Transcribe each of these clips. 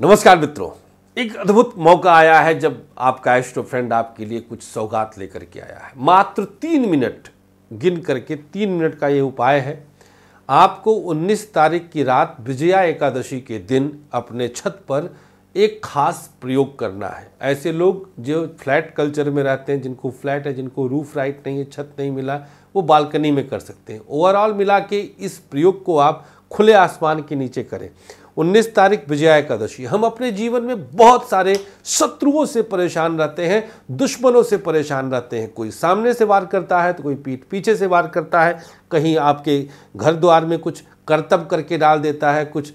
नमस्कार मित्रों एक अद्भुत मौका आया है जब आपका एस्ट्रो फ्रेंड आपके लिए कुछ सौगात लेकर के आया है मात्र तीन मिनट गिन करके तीन मिनट का ये उपाय है आपको 19 तारीख की रात विजया एकादशी के दिन अपने छत पर एक खास प्रयोग करना है ऐसे लोग जो फ्लैट कल्चर में रहते हैं जिनको फ्लैट है जिनको रूफ राइट नहीं है छत नहीं मिला वो बालकनी में कर सकते हैं ओवरऑल मिला के इस प्रयोग को आप खुले आसमान के नीचे करें उन्नीस तारीख विजया एकादशी हम अपने जीवन में बहुत सारे शत्रुओं से परेशान रहते हैं दुश्मनों से परेशान रहते हैं कोई सामने से वार करता है तो कोई पीठ पीछे से वार करता है कहीं आपके घर द्वार में कुछ कर्तव्य करके डाल देता है कुछ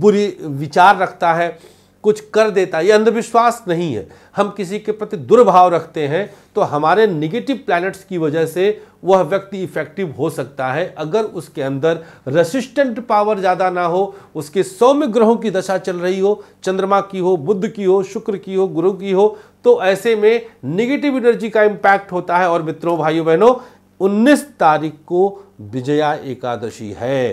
बुरी विचार रखता है कुछ कर देता है ये अंधविश्वास नहीं है हम किसी के प्रति दुर्भाव रखते हैं तो हमारे निगेटिव प्लैनेट्स की वजह से वह व्यक्ति इफेक्टिव हो सकता है अगर उसके अंदर रेसिस्टेंट पावर ज़्यादा ना हो उसके सौम्य ग्रहों की दशा चल रही हो चंद्रमा की हो बुद्ध की हो शुक्र की हो गुरु की हो तो ऐसे में निगेटिव एनर्जी का इम्पैक्ट होता है और मित्रों भाइयों बहनों उन्नीस तारीख को विजया एकादशी है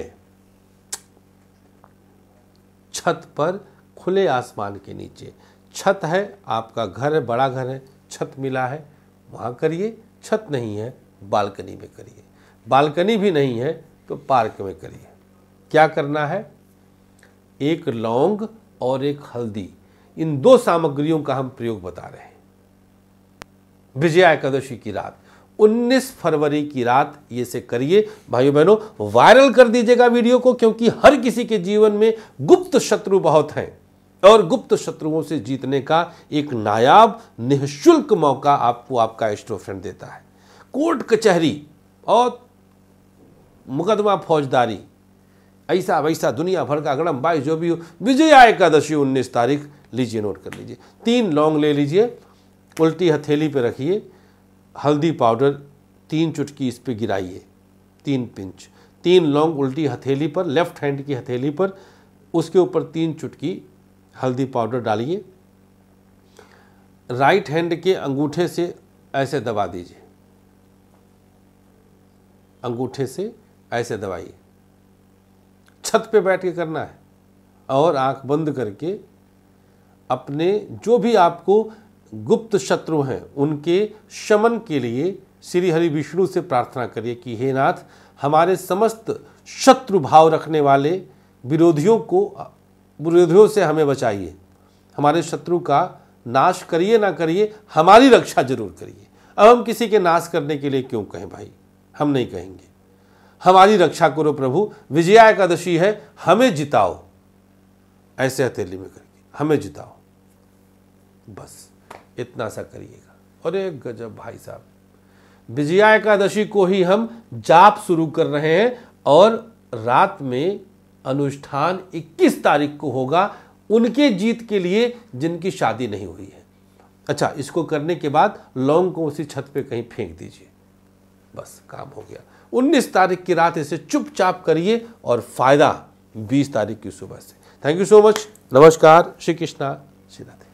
छत पर खुले आसमान के नीचे छत है आपका घर है बड़ा घर है छत मिला है वहाँ करिए छत नहीं है बालकनी में करिए बालकनी भी नहीं है तो पार्क में करिए क्या करना है एक लौंग और एक हल्दी इन दो सामग्रियों का हम प्रयोग बता रहे हैं विजया एकादशी की रात 19 फरवरी की रात ये से करिए भाइयों बहनों वायरल कर दीजिएगा वीडियो को क्योंकि हर किसी के जीवन में गुप्त शत्रु बहुत हैं और गुप्त शत्रुओं से जीतने का एक नायाब निःशुल्क मौका आपको आपका एस्ट्रोफ्रेंड देता है कोर्ट कचहरी और मुकदमा फौजदारी ऐसा वैसा दुनिया भर का अगड़म बाईस जो भी हो विजय एकादशी उन्नीस तारीख लीजिए नोट कर लीजिए तीन लौंग ले लीजिए उल्टी हथेली पे रखिए हल्दी पाउडर तीन चुटकी इस पर गिराइए तीन पिंच तीन लौंग उल्टी हथेली पर लेफ्ट हैंड की हथेली पर उसके ऊपर तीन चुटकी हल्दी पाउडर डालिए राइट हैंड के अंगूठे से ऐसे दबा दीजिए अंगूठे से ऐसे दबाइए छत पे बैठ के करना है और आंख बंद करके अपने जो भी आपको गुप्त शत्रु हैं उनके शमन के लिए श्री हरि विष्णु से प्रार्थना करिए कि हे नाथ हमारे समस्त शत्रु भाव रखने वाले विरोधियों को विरोधियों से हमें बचाइए हमारे शत्रु का नाश करिए ना करिए हमारी रक्षा जरूर करिए अब हम किसी के नाश करने के लिए क्यों कहें भाई हम नहीं कहेंगे हमारी रक्षा करो प्रभु विजया एकादशी है हमें जिताओ ऐसे हथेली में करके हमें जिताओ बस इतना सा करिएगा और एक गजब भाई साहब विजया एकादशी को ही हम जाप शुरू कर रहे हैं और रात में अनुष्ठान 21 तारीख को होगा उनके जीत के लिए जिनकी शादी नहीं हुई है अच्छा इसको करने के बाद लौंग को उसी छत पे कहीं फेंक दीजिए बस काम हो गया 19 तारीख की रात इसे चुपचाप करिए और फ़ायदा 20 तारीख की सुबह से थैंक यू सो मच नमस्कार श्री कृष्णा श्री